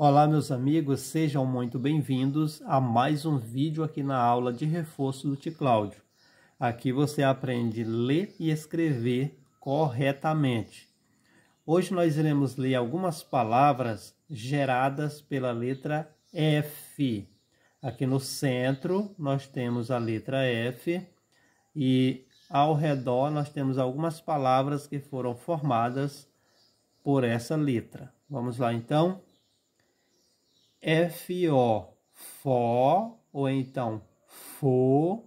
Olá meus amigos, sejam muito bem-vindos a mais um vídeo aqui na aula de reforço do Ticláudio. Aqui você aprende ler e escrever corretamente. Hoje nós iremos ler algumas palavras geradas pela letra F. Aqui no centro nós temos a letra F e ao redor nós temos algumas palavras que foram formadas por essa letra. Vamos lá então? FO, fó, ou então FO,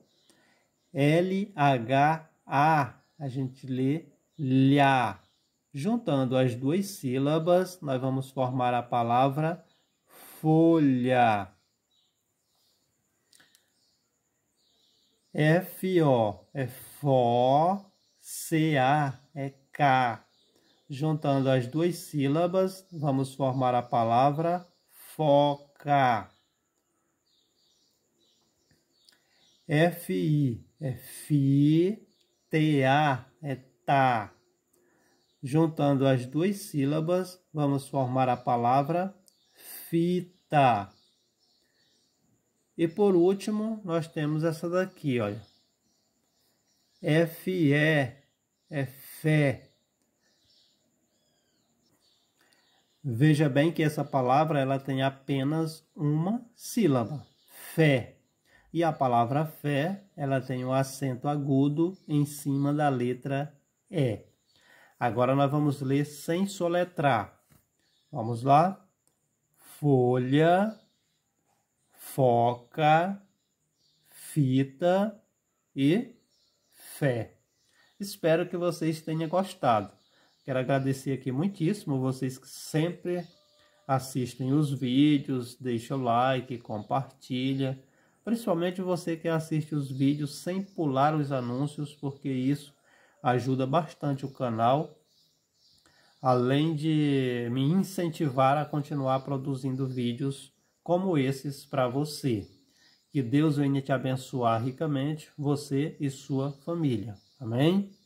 LHA, a a gente lê LHA. Juntando as duas sílabas, nós vamos formar a palavra folha. F-O é c CA é K. Juntando as duas sílabas, vamos formar a palavra foca, F-I, é f t a é tá. Juntando as duas sílabas, vamos formar a palavra fita. E por último, nós temos essa daqui, olha. F-E, é fé. Veja bem que essa palavra ela tem apenas uma sílaba, fé. E a palavra fé, ela tem um acento agudo em cima da letra E. Agora nós vamos ler sem soletrar. Vamos lá? Folha, foca, fita e fé. Espero que vocês tenham gostado. Quero agradecer aqui muitíssimo vocês que sempre assistem os vídeos, deixa o like, compartilha. Principalmente você que assiste os vídeos sem pular os anúncios, porque isso ajuda bastante o canal. Além de me incentivar a continuar produzindo vídeos como esses para você. Que Deus venha te abençoar ricamente, você e sua família. Amém?